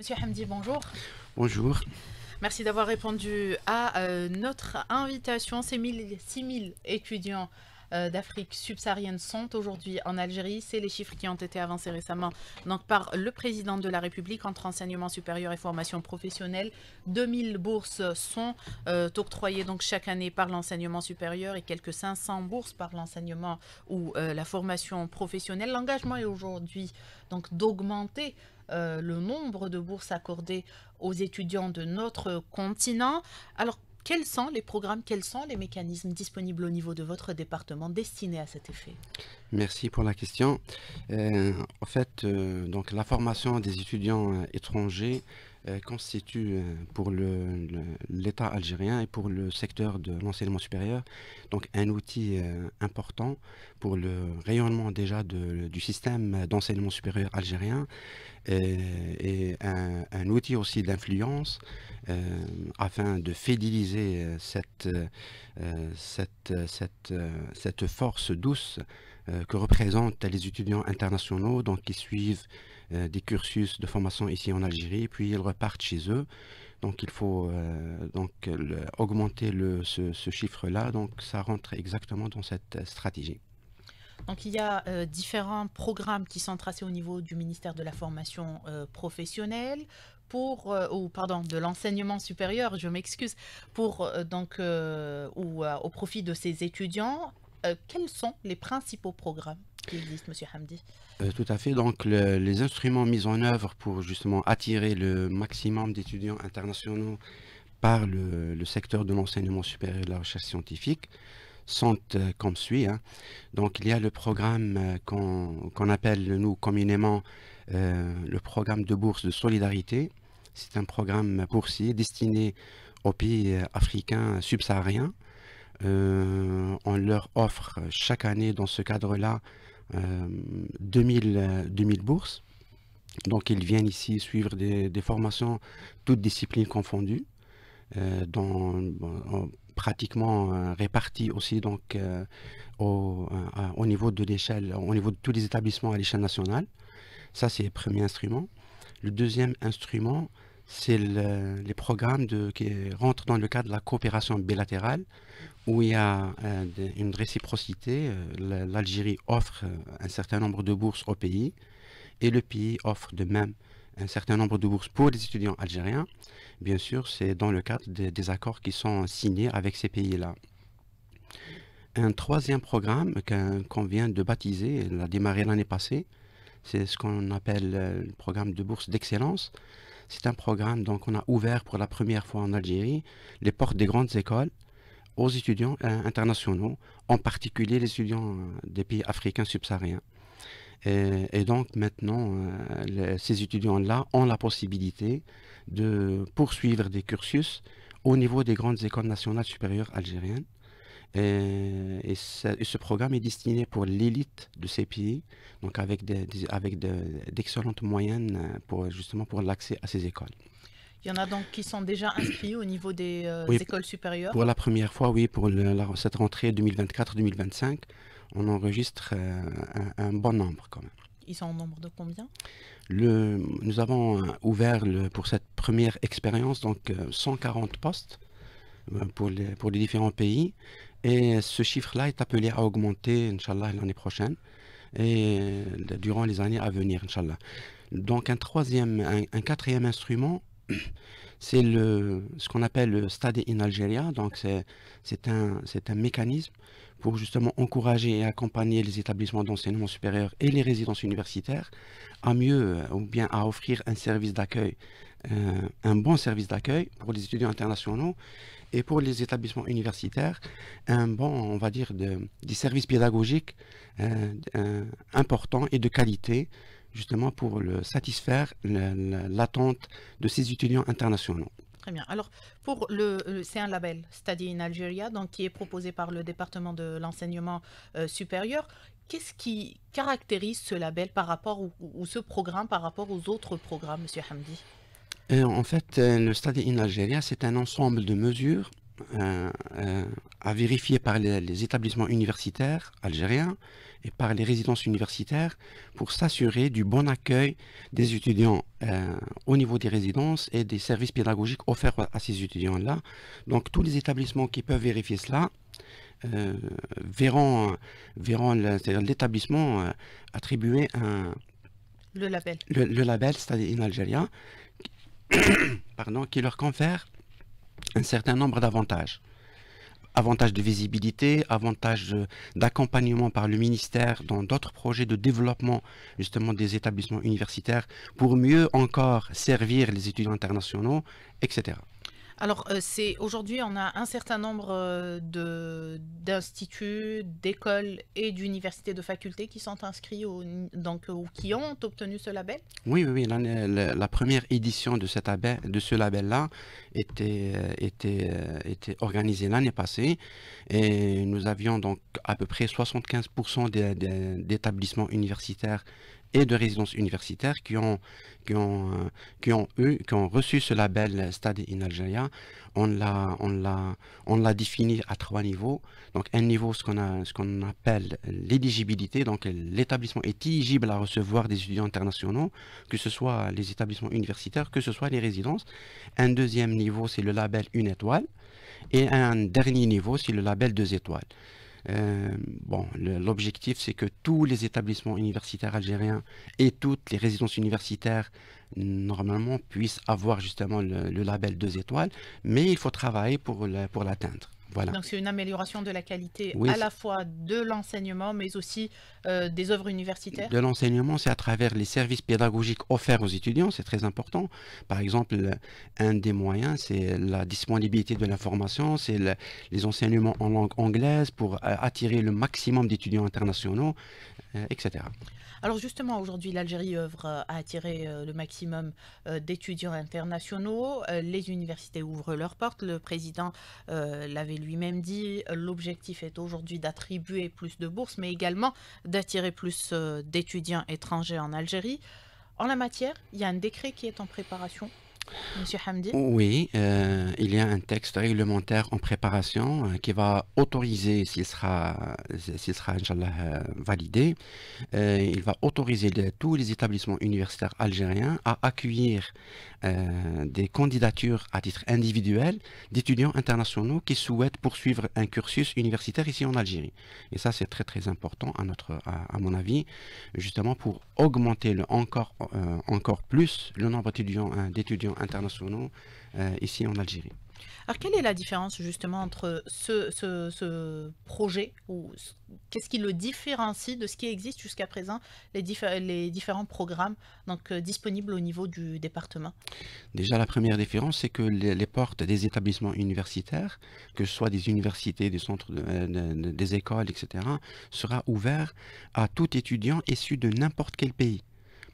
Monsieur Hamdi, bonjour. Bonjour. Merci d'avoir répondu à euh, notre invitation. Ces 000 étudiants euh, d'Afrique subsaharienne sont aujourd'hui en Algérie. C'est les chiffres qui ont été avancés récemment donc, par le président de la République entre enseignement supérieur et formation professionnelle. 000 bourses sont euh, octroyées donc, chaque année par l'enseignement supérieur et quelques 500 bourses par l'enseignement ou la formation professionnelle. L'engagement est aujourd'hui donc d'augmenter euh, le nombre de bourses accordées aux étudiants de notre continent. Alors, quels sont les programmes, quels sont les mécanismes disponibles au niveau de votre département destinés à cet effet Merci pour la question. Euh, en fait, euh, donc, la formation des étudiants étrangers euh, constitue euh, pour l'État algérien et pour le secteur de l'enseignement supérieur donc un outil euh, important pour le rayonnement déjà du système d'enseignement supérieur algérien et, un, outil aussi d'influence afin de fidéliser cette, cette, force douce que représentent les étudiants internationaux donc qui suivent euh, des cursus de formation ici en Algérie, puis ils repartent chez eux. Donc il faut euh, donc, augmenter ce, chiffre-là, donc ça rentre exactement dans cette stratégie. Donc il y a euh, différents programmes qui sont tracés au niveau du ministère de la formation professionnelle pour ou pardon de l'enseignement supérieur, je m'excuse, pour donc ou au profit de ces étudiants. quels sont les principaux programmes qui Hamdi euh, Tout à fait. Donc, les instruments mis en œuvre pour justement attirer le maximum d'étudiants internationaux par le, secteur de l'enseignement supérieur et de la recherche scientifique sont euh, comme suit. Hein. Donc, il y a le programme euh, qu'on appelle, nous, communément, le programme de bourse de solidarité. C'est un programme boursier destiné aux pays africains subsahariens. on leur offre chaque année dans ce cadre-là 2000, euh, 2000 euh, bourses. Donc ils viennent ici suivre des, formations, toutes disciplines confondues, euh, pratiquement réparties aussi donc, au, au, niveau de l'échelle, au niveau de tous les établissements à l'échelle nationale. Ça, c'est le premier instrument. Le deuxième instrument, c'est le, les programmes qui rentrent dans le cadre de la coopération bilatérale, où il y a euh, une réciprocité. Euh, L'Algérie offre euh, un certain nombre de bourses au pays, et le pays offre de même un certain nombre de bourses pour les étudiants algériens. Bien sûr, c'est dans le cadre des accords qui sont signés avec ces pays-là. Un troisième programme qu'on vient de baptiser, il a démarré l'année passée, c'est ce qu'on appelle le programme de bourse d'excellence. C'est un programme, donc on a ouvert pour la première fois en Algérie les portes des grandes écoles aux étudiants euh, internationaux, en particulier les étudiants euh, des pays africains subsahariens. Et, donc maintenant, euh, ces étudiants-là ont la possibilité de poursuivre des cursus au niveau des grandes écoles nationales supérieures algériennes. Et, ce programme est destiné pour l'élite de ces pays, donc avec d'excellentes moyennes euh, pour, justement pour l'accès à ces écoles. Il y en a donc qui sont déjà inscrits au niveau des euh, écoles supérieures Pour la première fois, oui, pour cette rentrée 2024-2025, on enregistre euh, un, bon nombre quand même. Ils sont en nombre de combien le, Nous avons ouvert le, pour cette première expérience donc 140 postes euh, pour les, pour les différents pays. Et ce chiffre-là est appelé à augmenter, Inch'Allah, l'année prochaine et euh, durant les années à venir, Inch'Allah. Donc un troisième, un, quatrième instrument, c'est le, ce qu'on appelle le Stade in Algeria. Donc c'est, un, c'est un mécanisme pour justement encourager et accompagner les établissements d'enseignement supérieur et les résidences universitaires à mieux euh, ou bien à offrir un service d'accueil euh, un bon service d'accueil pour les étudiants internationaux et pour les établissements universitaires, un bon, on va dire, des services pédagogiques euh, euh, importants et de qualité justement pour satisfaire l'attente de ces étudiants internationaux. Très bien. Alors, pour le, c'est un label, Study in Algeria, donc qui est proposé par le département de l'enseignement supérieur. Qu'est-ce qui caractérise ce label par rapport ou, ou, ce programme par rapport aux autres programmes, Monsieur Hamdi euh, en fait, euh, le stade in Algeria, c'est un ensemble de mesures euh, à vérifier par les, établissements universitaires algériens et par les résidences universitaires pour s'assurer du bon accueil des étudiants au niveau des résidences et des services pédagogiques offerts à ces étudiants-là. Donc tous les établissements qui peuvent vérifier cela verront, l'établissement attribuer un, le label. Le, label, in Algérie, qui leur confère un certain nombre d'avantages. Avantages de visibilité, avantages d'accompagnement par le ministère dans d'autres projets de développement justement des établissements universitaires pour mieux encore servir les étudiants internationaux, etc. Alors, euh, c'est aujourd'hui, on a un certain nombre euh, d'instituts, d'écoles et d'universités de facultés qui sont inscrits au, donc, ou qui ont obtenu ce label Oui, oui, la, première édition de, de ce label-là était, euh, était organisée l'année passée et nous avions donc à peu près 75% d'établissements universitaires et de résidences universitaires qui ont, qui ont, euh, qui ont, eu, qui ont reçu ce label Stade in Algeria. On l'a, on, on l'a défini à trois niveaux. Donc un niveau, ce qu'on, a, ce qu'on appelle l'éligibilité, donc l'établissement est éligible à recevoir des étudiants internationaux, que ce soit les établissements universitaires, que ce soit les résidences. Un deuxième niveau, c'est le label une étoile. Et un dernier niveau, c'est le label deux étoiles. Euh, bon, l'objectif, c'est que tous les établissements universitaires algériens et toutes les résidences universitaires normalement puissent avoir justement le, label deux étoiles, mais il faut travailler pour l'atteindre. Donc c'est une amélioration de la qualité à la fois de l'enseignement, mais aussi euh, des œuvres universitaires De l'enseignement, c'est à travers les services pédagogiques offerts aux étudiants, c'est très important. Par exemple, un des moyens, c'est la disponibilité de l'information, c'est les enseignements en langue anglaise pour euh, attirer le maximum d'étudiants internationaux, euh, etc. Alors justement, aujourd'hui, l'Algérie œuvre à attirer le maximum d'étudiants internationaux. Les universités ouvrent leurs portes. Le président l'avait lui-même dit, euh, l'objectif est aujourd'hui d'attribuer plus de bourses, mais également d'attirer plus euh, d'étudiants étrangers en Algérie. En la matière, il y a un décret qui est en préparation. Monsieur Hamdi Oui, euh, il y a un texte réglementaire en préparation qui va autoriser, s'il sera, sera validé, il va autoriser tous les établissements universitaires algériens à accueillir euh, des candidatures à titre individuel d'étudiants internationaux qui souhaitent poursuivre un cursus universitaire ici en Algérie. Et ça, c'est très très important à, notre, à, mon avis, justement pour augmenter le, encore, euh, encore plus le nombre d'étudiants euh, internationaux ici en Algérie. Alors, quelle est la différence justement entre ce, ce, projet ou qu'est-ce qui le différencie de ce qui existe jusqu'à présent, les, les, différents programmes donc, euh, disponibles au niveau du département Déjà, la première différence, c'est que les, portes des établissements universitaires, que ce soit des universités, des centres, euh, des écoles, etc., sera ouvert à tout étudiant issu de n'importe quel pays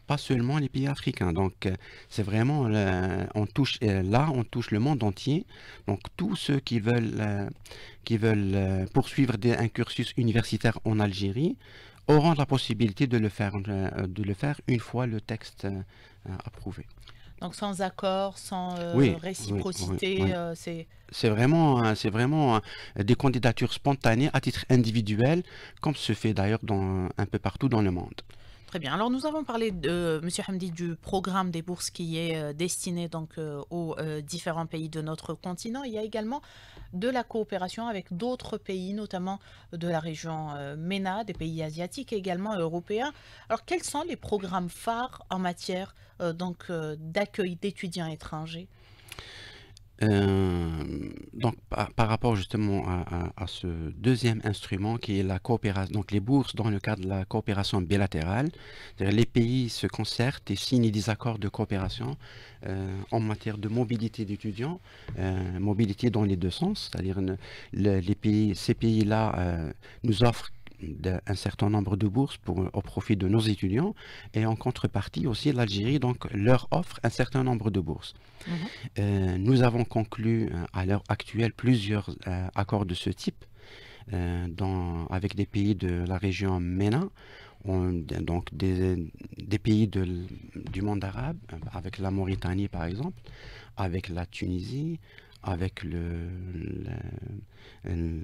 pas seulement les pays africains. Donc euh, c'est vraiment, euh, on touche, euh, là, on touche le monde entier. Donc tous ceux qui veulent, qui veulent poursuivre un cursus universitaire en Algérie auront la possibilité de le faire, de le faire une fois le texte approuvé. Donc sans accord, sans réciprocité, c'est... C'est vraiment, c'est vraiment des candidatures spontanées à titre individuel, comme se fait d'ailleurs un peu partout dans le monde très bien. Alors, nous avons parlé, de, euh, Monsieur Hamdi, du programme des bourses qui est euh, destiné donc euh, aux différents pays de notre continent. Il y a également de la coopération avec d'autres pays, notamment de la région MENA, des pays asiatiques et également européens. Alors, quels sont les programmes phares en matière donc d'accueil d'étudiants étrangers euh, donc, par, rapport justement à, ce deuxième instrument qui est la coopération, donc les bourses dans le cadre de la coopération bilatérale, les pays se concertent et signent des accords de coopération euh, en matière de mobilité d'étudiants, euh, mobilité dans les deux sens, c'est-à-dire les pays, ces pays-là nous offrent un certain nombre de bourses au profit de nos étudiants et en contrepartie aussi l'Algérie donc leur offre un certain nombre de bourses. Mhm. Euh, nous avons conclu euh, à l'heure actuelle plusieurs euh, accords de ce type avec des pays de la région MENA, donc des, pays du monde arabe, avec la Mauritanie par exemple, avec la Tunisie, avec le,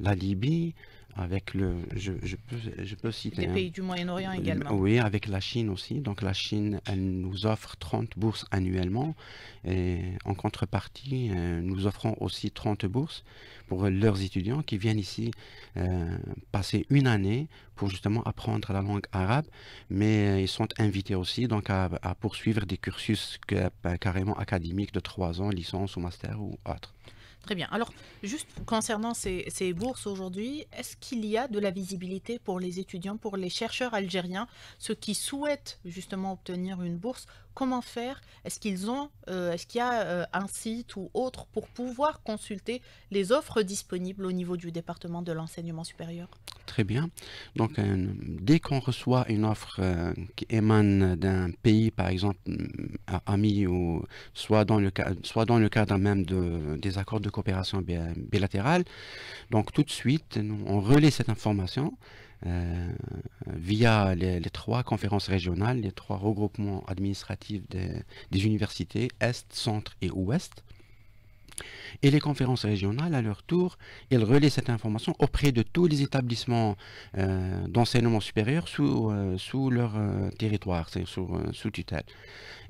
la Libye, avec le, je, peux, je peux citer. Les hein. pays du Moyen-Orient euh, également. Oui, avec la Chine aussi. Donc la Chine, elle nous offre 30 bourses annuellement. Et en contrepartie, euh, nous offrons aussi 30 bourses pour leurs étudiants qui viennent ici euh, passer une année pour justement apprendre la langue arabe. Mais ils sont invités aussi donc à, poursuivre des cursus bah, carrément académiques de 3 ans, licence ou master ou autre. Très bien. Alors, juste concernant ces, bourses aujourd'hui, est-ce qu'il y a de la visibilité pour les étudiants, pour les chercheurs algériens, ceux qui souhaitent justement obtenir une bourse comment faire Est-ce qu'ils ont, euh, est-ce qu'il y a euh, un site ou autre pour pouvoir consulter les offres disponibles au niveau du département de l'enseignement supérieur Très bien. Donc, euh, dès qu'on reçoit une offre qui émane d'un pays, par exemple, ami, ou soit dans le, soit dans le cadre même de, des accords de coopération bilatérale, donc tout de suite, on relaie cette information euh, via les, trois conférences régionales, les trois regroupements administratifs des universités, Est, Centre et Ouest, et les conférences régionales, à leur tour, elles relaient cette information auprès de tous les établissements euh, d'enseignement supérieur sous, euh, leur euh, territoire, c'est à sous, sous, tutelle.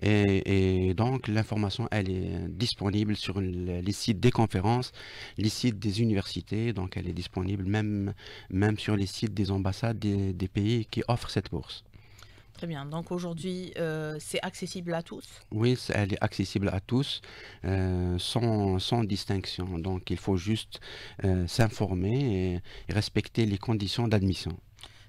Et, donc l'information, elle est disponible sur les sites des conférences, les sites des universités, donc elle est disponible même, sur les sites des ambassades des, pays qui offrent cette bourse. Très bien. Donc aujourd'hui, euh, c'est accessible à tous Oui, elle est accessible à tous, euh, sans, sans, distinction. Donc il faut juste euh, s'informer et, respecter les conditions d'admission.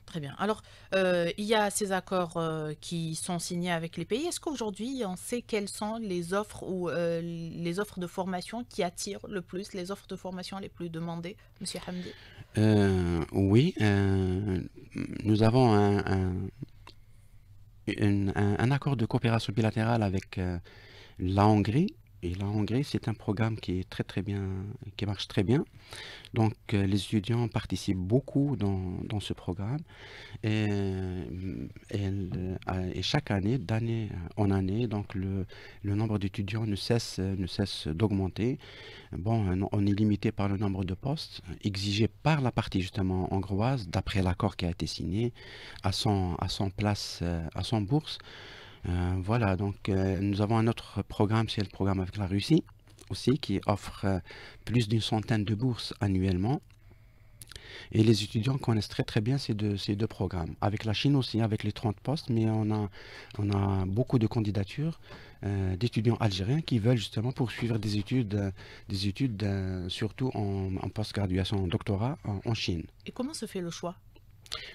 Très bien. Alors, il y a ces accords qui sont signés avec les pays. Est-ce qu'aujourd'hui, on sait quelles sont les offres ou les offres de formation qui attirent le plus, les offres de formation les plus demandées, Monsieur Hamdi Oui, nous avons un, un, un, accord de coopération bilatérale avec euh, la Hongrie et la Hongrie, c'est un programme qui est très très bien, qui marche très bien. Donc euh, les étudiants participent beaucoup dans, ce programme. Euh, euh, et, chaque année, d'année en année, donc le, nombre d'étudiants ne cesse, ne cesse d'augmenter. Bon, on est limité par le nombre de postes exigés par la partie justement hongroise, d'après l'accord qui a été signé, à son, à son place, à son bourse. Euh, voilà, donc euh, nous avons un autre programme, c'est le programme avec la Russie aussi, qui offre euh, plus d'une centaine de bourses annuellement. Et les étudiants connaissent très très bien ces deux, ces deux programmes. Avec la Chine aussi, avec les 30 postes, mais on a, on a beaucoup de candidatures d'étudiants algériens qui veulent justement poursuivre des études, des études surtout en, post-graduation, en doctorat en Chine. Et comment se fait le choix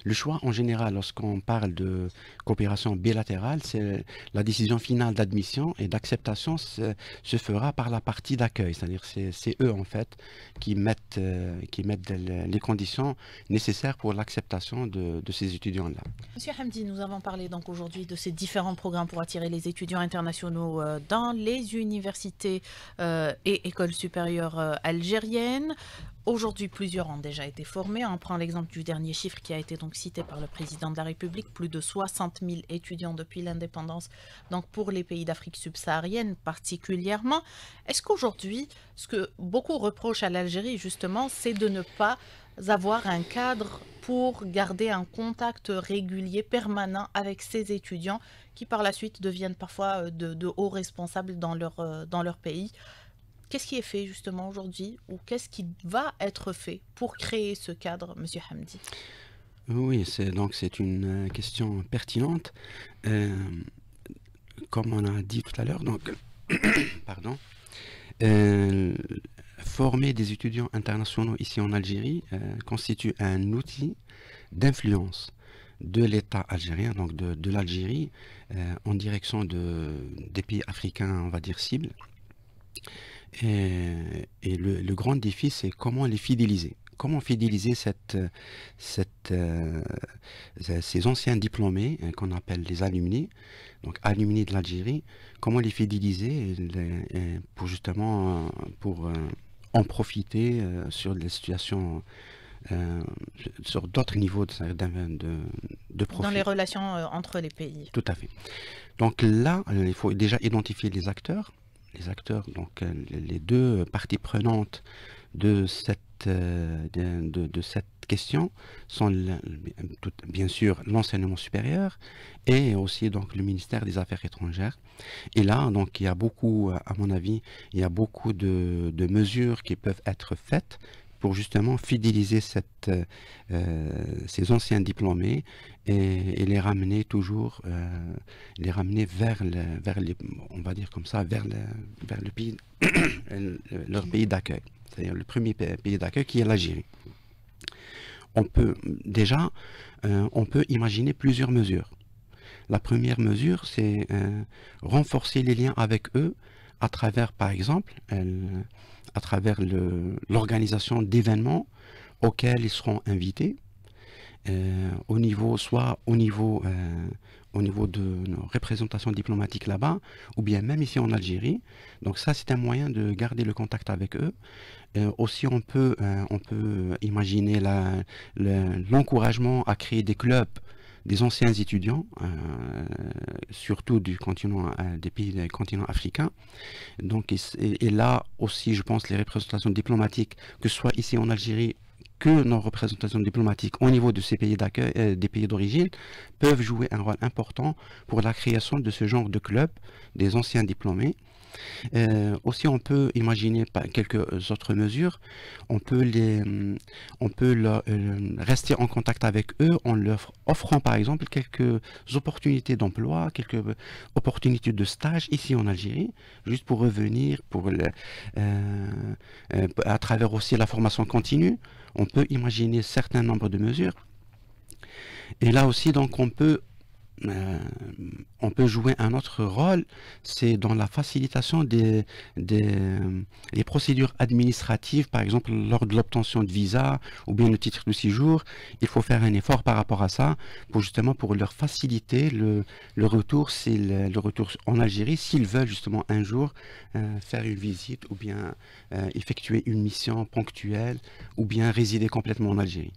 le choix en général, lorsqu'on parle de coopération bilatérale, c'est la décision finale d'admission et d'acceptation se fera par la partie d'accueil, c'est-à-dire c'est eux en fait qui mettent, euh, les conditions nécessaires pour l'acceptation de, ces étudiants-là. Monsieur Hamdi, nous avons parlé donc aujourd'hui de ces différents programmes pour attirer les étudiants internationaux euh, dans les universités euh, et écoles supérieures algériennes. Aujourd'hui, plusieurs ont déjà été formés. On prend l'exemple du dernier chiffre qui a été donc cité par le président de la République, plus de 60 000 étudiants depuis l'indépendance, donc pour les pays d'Afrique subsaharienne particulièrement. Est-ce qu'aujourd'hui, ce que beaucoup reprochent à l'Algérie justement, c'est de ne pas avoir un cadre pour garder un contact régulier, permanent avec ces étudiants qui par la suite deviennent parfois euh, de, hauts responsables dans leur, euh, dans leur pays qu'est-ce qui est fait justement aujourd'hui ou qu'est-ce qui va être fait pour créer ce cadre, Monsieur Hamdi Oui, c'est donc c'est une euh, question pertinente. Euh, comme on a dit tout à l'heure, donc pardon, euh, former des étudiants internationaux ici en Algérie constitue un outil d'influence de l'État algérien, donc de, l'Algérie, en direction de, des pays africains, on va dire, cibles. Et, le, grand défi, c'est comment les fidéliser. Comment fidéliser cette, euh, ces anciens diplômés hein, qu'on appelle les alumni, donc alumni de l'Algérie, comment les fidéliser pour justement pour euh, en profiter euh, sur les situations sur d'autres niveaux de, de, de Dans les relations entre les pays. Tout à fait. Donc là, il faut déjà identifier les acteurs, les acteurs, donc euh, les deux parties prenantes de cette, euh, de, cette question sont bien sûr l'enseignement supérieur et aussi donc le ministère des Affaires étrangères. Et là, donc il y a beaucoup, euh, à mon avis, il y a beaucoup de, de mesures qui peuvent être faites pour justement fidéliser euh, euh, ces anciens diplômés et, les ramener toujours, euh, les ramener vers, le, vers on va dire comme ça, vers, le, vers le leur pays d'accueil, c'est-à-dire le premier pays d'accueil qui est l'Algérie. On peut déjà, on peut imaginer plusieurs mesures. La première mesure, c'est renforcer les liens avec eux à travers, par exemple, à travers l'organisation d'événements auxquels ils seront invités, euh, au niveau, soit au niveau, euh, au niveau de nos représentations diplomatiques là-bas, ou bien même ici en Algérie. Donc ça, c'est un moyen de garder le contact avec eux. Euh, aussi, on peut, on peut imaginer l'encouragement à créer des clubs des anciens étudiants, euh, surtout du continent, euh, des pays du continent africain. Donc, et, là aussi, je pense, les représentations diplomatiques, que ce soit ici en Algérie que nos représentations diplomatiques au niveau de ces pays d'accueil, euh, des pays d'origine, peuvent jouer un rôle important pour la création de ce genre de club des anciens diplômés euh, aussi, on peut imaginer quelques euh, autres mesures. On peut, les, hum, on peut euh, rester en contact avec eux en leur offrant par exemple quelques opportunités d'emploi, quelques opportunités de stage ici en Algérie, juste pour revenir, pour à travers aussi la formation continue. On peut imaginer certain nombre de mesures. Et là aussi, donc, on peut euh, on peut jouer un autre rôle, c'est dans la facilitation des, des, procédures administratives, par exemple lors de l'obtention de visa ou bien le titre de séjour. Il faut faire un effort par rapport à ça pour justement pour leur faciliter le, retour, le retour en Algérie s'ils veulent justement un jour euh, faire une visite ou bien euh, effectuer une mission ponctuelle ou bien résider complètement en Algérie.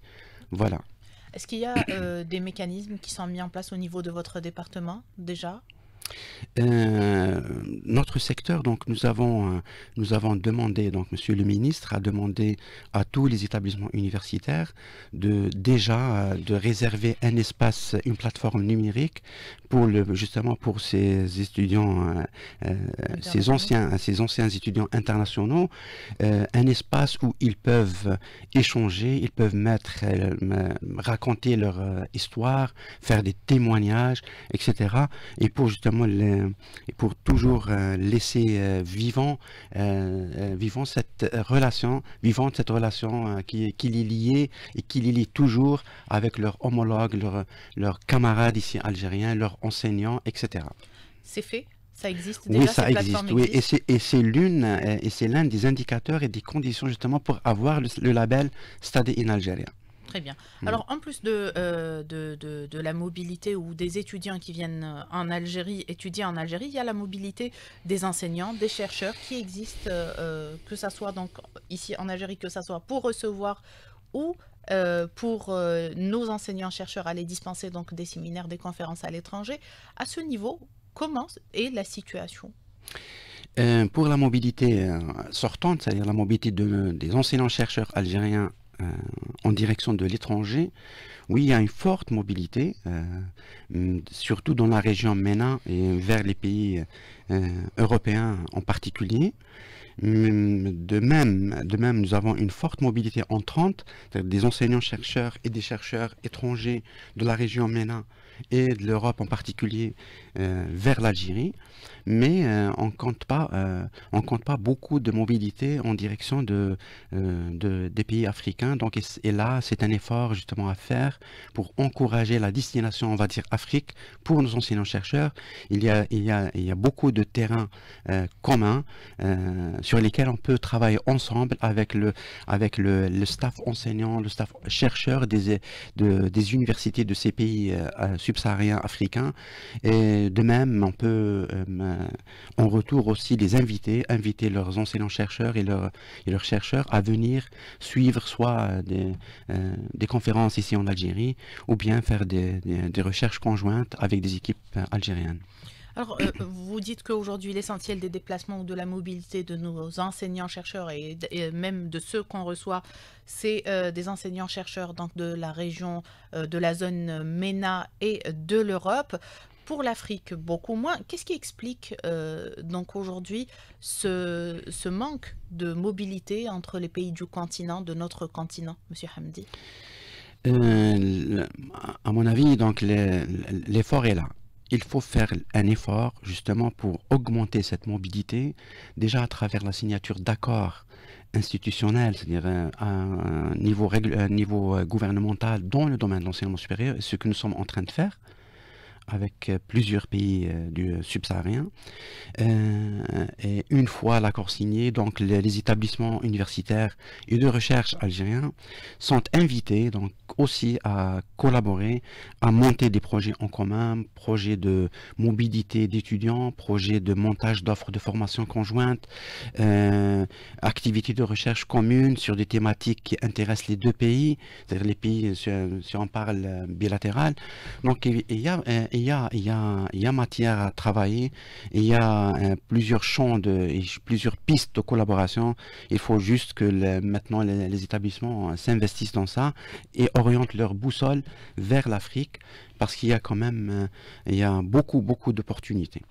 Voilà. Est-ce qu'il y a euh, des mécanismes qui sont mis en place au niveau de votre département déjà euh, notre secteur, donc nous avons, euh, nous avons demandé, donc Monsieur le ministre a demandé à tous les établissements universitaires de déjà euh, de réserver un espace, une plateforme numérique pour le, justement pour ces étudiants, ces anciens, ces anciens étudiants internationaux, un espace où ils peuvent échanger, ils peuvent mettre, raconter leur histoire, faire des témoignages, etc. Et pour pour toujours euh, laisser euh, vivant, euh, vivant cette relation, vivante cette relation qui, les lie et qui les lie toujours avec leurs homologues, leurs camarades ici algériens, leurs enseignants, etc. C'est fait ça existe déjà, oui, ça existe, oui. Et c'est l'une, et c'est l'un des indicateurs et des conditions justement pour avoir le, le label Stade in Algérie. Très bien. Mm. Alors, en plus euh, de, de, de, la mobilité ou des étudiants qui viennent en Algérie étudier en Algérie, il y a la mobilité des enseignants, des chercheurs qui existent, euh, euh, que ça soit donc ici en Algérie, que ce soit pour recevoir ou pour nos enseignants-chercheurs aller dispenser donc des séminaires, des conférences à l'étranger. À ce niveau, comment est la situation Pour la mobilité sortante, c'est-à-dire la mobilité de, des enseignants-chercheurs algériens euh, en direction de l'étranger, oui, il y a une forte mobilité, euh, mm, surtout dans la région MENA et vers les pays euh, européens en particulier. Mm, de même, de même, nous avons une forte mobilité entrante, des enseignants-chercheurs et des chercheurs étrangers de la région MENA et de l'Europe en particulier vers l'Algérie mais euh, on compte pas, euh, on compte pas beaucoup de mobilité en direction de, euh, des pays africains. Donc et, là, c'est un effort justement à faire pour encourager la destination, on va dire Afrique, pour nos enseignants chercheurs. Il y a, il y a, il y a beaucoup de terrains communs sur lesquels on peut travailler ensemble avec le, avec le, le staff enseignant, le staff chercheur des, des universités de ces pays subsahariens africains. Et de même, on peut euh, en retour aussi les invités, inviter leurs enseignants chercheurs et, leurs chercheurs à venir suivre soit euh, euh, des, conférences ici en Algérie ou bien faire des, recherches conjointes avec des équipes algériennes. Alors, vous dites qu'aujourd'hui, l'essentiel des déplacements ou de la mobilité de nos enseignants-chercheurs et, même de ceux qu'on reçoit, c'est des enseignants-chercheurs de la région, de la zone MENA et de l'Europe pour l'Afrique, beaucoup moins. Qu'est-ce qui explique euh, donc aujourd'hui ce, manque de mobilité entre les pays du continent, de notre continent, Monsieur Hamdi euh, À mon avis, donc l'effort est là. Il faut faire un effort justement pour augmenter cette mobilité, déjà à travers la signature d'accords institutionnels, c'est-à-dire euh, à un niveau, un niveau gouvernemental dans le domaine de l'enseignement supérieur, ce que nous sommes en train de faire, avec euh, plusieurs pays euh, du euh, subsaharien. et une fois l'accord signé, donc les, établissements universitaires et de recherche algériens sont invités donc aussi à collaborer, à monter des projets en commun, projets de mobilité d'étudiants, projets de montage d'offres de formation conjointe, activités de recherche communes sur des thématiques qui intéressent les deux pays, c'est-à-dire les pays si, si on parle bilatéral. Donc il y a il y a, matière à travailler, il y a euh, plusieurs champs, de, plusieurs pistes de collaboration. Il faut juste que maintenant les, établissements euh, s'investissent dans ça et orientent leur boussole vers l'Afrique parce qu'il y a quand même euh, il y a beaucoup, beaucoup d'opportunités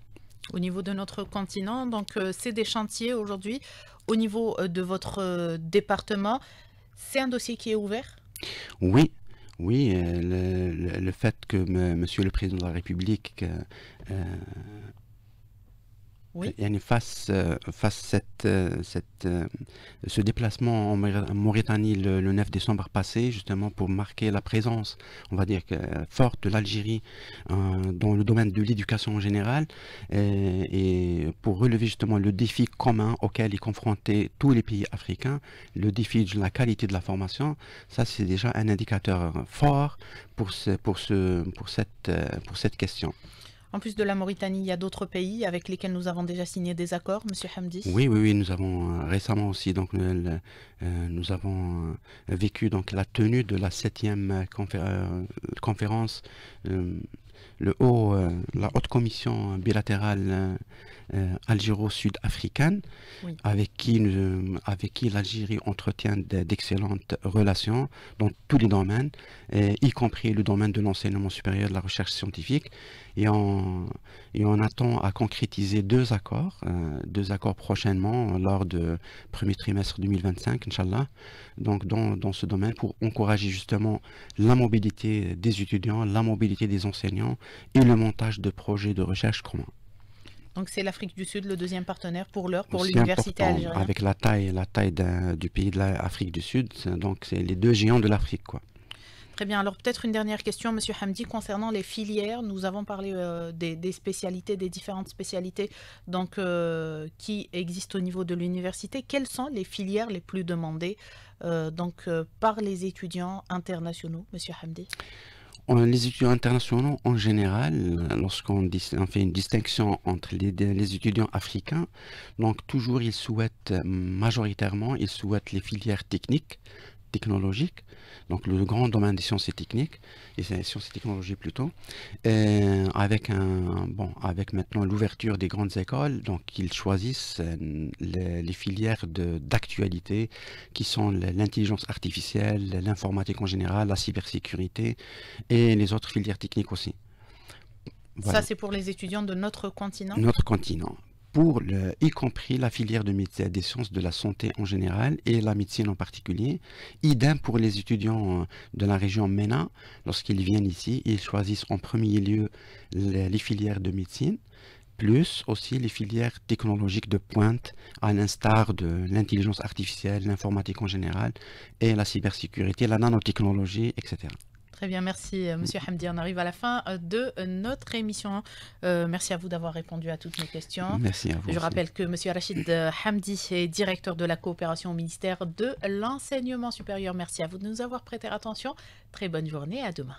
au niveau de notre continent. Donc, c'est des chantiers aujourd'hui. Au niveau de votre département, c'est un dossier qui est ouvert Oui, oui, euh, le, fait que M. Monsieur le Président de la République euh, a une face, euh, face cette, euh, euh, ce déplacement en Mauritanie le, 9 décembre passé, justement pour marquer la présence, on va dire, forte de l'Algérie dans le domaine de l'éducation en général, et, pour relever justement le défi commun auquel est confronté tous les pays africains, le défi de la qualité de la formation, ça c'est déjà un indicateur fort pour, ce, pour cette question. En plus de la Mauritanie, il y a d'autres pays avec lesquels nous avons déjà signé des accords, Monsieur Hamdi Oui, oui, oui. Nous avons euh, récemment aussi, donc, euh, nous, avons euh, vécu donc, la tenue de la septième conférence le haut, euh, la haute commission bilatérale euh, euh, algéro-sud-africaine, avec qui, qui l'Algérie entretient d'excellentes relations dans tous les domaines, y compris le domaine de l'enseignement supérieur, de la recherche scientifique. Et on, et attend à concrétiser deux accords, deux accords prochainement, lors du premier trimestre 2025, Inch'Allah, donc dans ce domaine, pour encourager justement la mobilité des étudiants, la mobilité des enseignants, et le montage de projets de recherche communs. Donc c'est l'Afrique du Sud, le deuxième partenaire pour l'heure, pour l'université algérienne. Avec la taille, la taille du pays de l'Afrique du Sud, donc c'est les deux géants de l'Afrique. quoi. Très bien. Alors peut-être une dernière question, Monsieur Hamdi, concernant les filières. Nous avons parlé euh, des, spécialités, des différentes spécialités donc, euh, qui existent au niveau de l'université. Quelles sont les filières les plus demandées euh, donc, par les étudiants internationaux, Monsieur Hamdi les étudiants internationaux, en général, lorsqu'on fait une distinction entre les, étudiants africains, donc toujours ils souhaitent, majoritairement, ils souhaitent les filières techniques, technologique, donc le grand domaine des sciences et techniques, et sciences et technologies plutôt, avec, un, bon, avec maintenant l'ouverture des grandes écoles, donc ils choisissent euh, les, filières d'actualité qui sont l'intelligence artificielle, l'informatique en général, la cybersécurité et les autres filières techniques aussi. Ça, c'est pour les étudiants de notre continent Notre continent, pour y compris la filière de médecine, des sciences de la santé en général et la médecine en particulier. Idem pour les étudiants euh, de la région MENA, lorsqu'ils viennent ici, ils choisissent en premier lieu les, les filières de médecine plus aussi les filières technologiques de pointe, à l'instar de l'intelligence artificielle, l'informatique en général, et la cybersécurité, la nanotechnologie, etc. Très bien, merci euh, Monsieur mm. Hamdi. On arrive à la fin euh, de euh, notre émission. merci à vous d'avoir répondu à toutes nos questions. Merci à vous. Je rappelle que Monsieur Rachid Hamdi est directeur de la coopération au ministère de l'Enseignement supérieur. Merci à vous de nous avoir prêté attention. Très bonne journée, à demain.